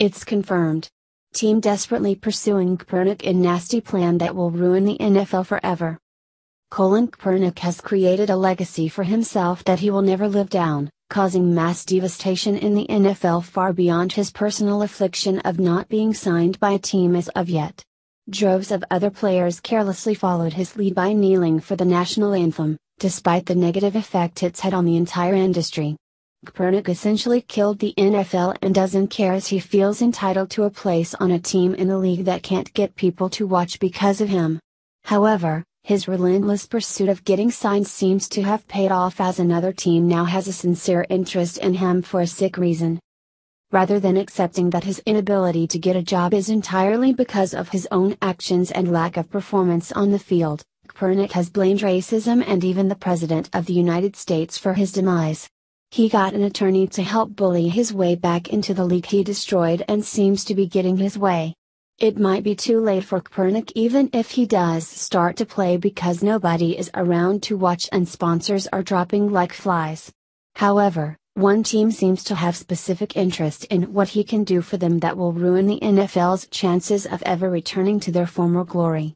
It's confirmed. Team desperately pursuing Kopernik in nasty plan that will ruin the NFL forever. Colin Kaepernick has created a legacy for himself that he will never live down, causing mass devastation in the NFL far beyond his personal affliction of not being signed by a team as of yet. Droves of other players carelessly followed his lead by kneeling for the national anthem, despite the negative effect it's had on the entire industry. Kaepernick essentially killed the NFL and doesn't care as he feels entitled to a place on a team in the league that can't get people to watch because of him. However, his relentless pursuit of getting signed seems to have paid off as another team now has a sincere interest in him for a sick reason. Rather than accepting that his inability to get a job is entirely because of his own actions and lack of performance on the field, Kaepernick has blamed racism and even the President of the United States for his demise. He got an attorney to help bully his way back into the league he destroyed and seems to be getting his way. It might be too late for Kopernik even if he does start to play because nobody is around to watch and sponsors are dropping like flies. However, one team seems to have specific interest in what he can do for them that will ruin the NFL's chances of ever returning to their former glory.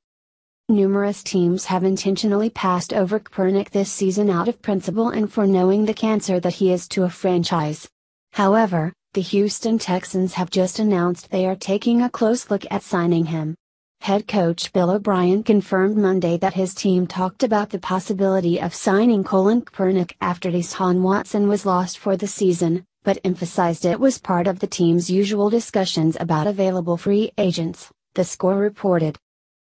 Numerous teams have intentionally passed over Kopernik this season out of principle and for knowing the cancer that he is to a franchise. However, the Houston Texans have just announced they are taking a close look at signing him. Head coach Bill O'Brien confirmed Monday that his team talked about the possibility of signing Colin Kaepernick after Deshaun Watson was lost for the season, but emphasized it was part of the team's usual discussions about available free agents, the score reported.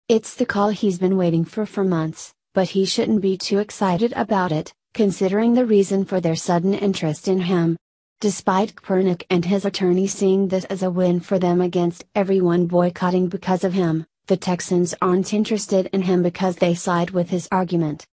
It's the call he's been waiting for for months, but he shouldn't be too excited about it, considering the reason for their sudden interest in him. Despite Kopernik and his attorney seeing this as a win for them against everyone boycotting because of him, the Texans aren't interested in him because they side with his argument.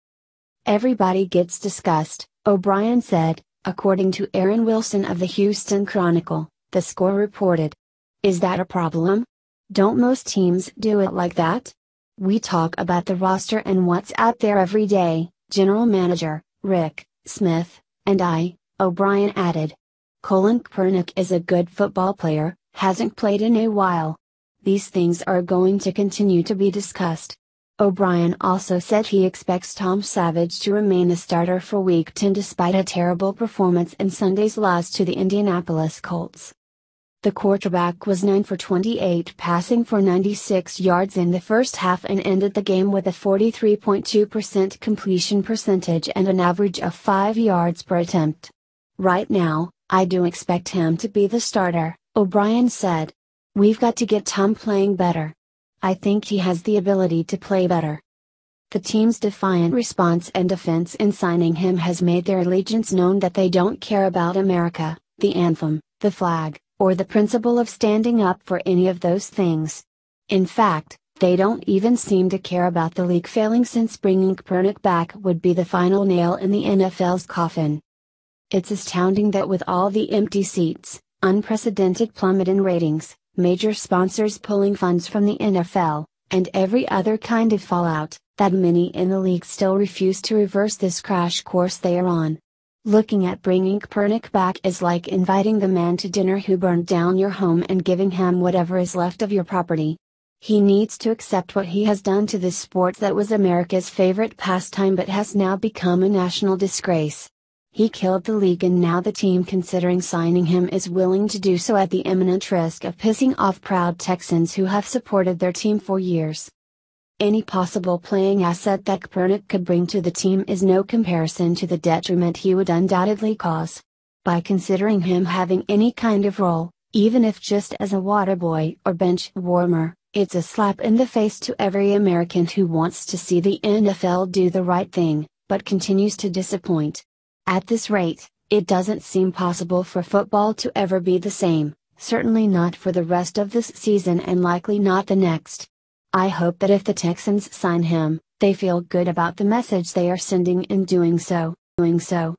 Everybody gets discussed, O'Brien said, according to Aaron Wilson of the Houston Chronicle, the score reported. Is that a problem? Don't most teams do it like that? We talk about the roster and what's out there every day, General Manager, Rick, Smith, and I, O'Brien added. Colin Kaepernick is a good football player, hasn't played in a while. These things are going to continue to be discussed. O'Brien also said he expects Tom Savage to remain a starter for Week 10 despite a terrible performance in Sunday's loss to the Indianapolis Colts. The quarterback was 9 for 28 passing for 96 yards in the first half and ended the game with a 43.2% completion percentage and an average of 5 yards per attempt. Right now, I do expect him to be the starter, O'Brien said. We've got to get Tom playing better. I think he has the ability to play better. The team's defiant response and defense in signing him has made their allegiance known that they don't care about America, the anthem, the flag, or the principle of standing up for any of those things. In fact, they don't even seem to care about the league failing since bringing Pernick back would be the final nail in the NFL's coffin. It's astounding that with all the empty seats, unprecedented plummet in ratings, major sponsors pulling funds from the NFL, and every other kind of fallout, that many in the league still refuse to reverse this crash course they are on. Looking at bringing Pernick back is like inviting the man to dinner who burned down your home and giving him whatever is left of your property. He needs to accept what he has done to this sport that was America's favorite pastime but has now become a national disgrace. He killed the league and now the team considering signing him is willing to do so at the imminent risk of pissing off proud Texans who have supported their team for years. Any possible playing asset that Kaepernick could bring to the team is no comparison to the detriment he would undoubtedly cause. By considering him having any kind of role, even if just as a water boy or bench warmer, it's a slap in the face to every American who wants to see the NFL do the right thing, but continues to disappoint. At this rate, it doesn't seem possible for football to ever be the same, certainly not for the rest of this season and likely not the next. I hope that if the Texans sign him, they feel good about the message they are sending in doing so, doing so.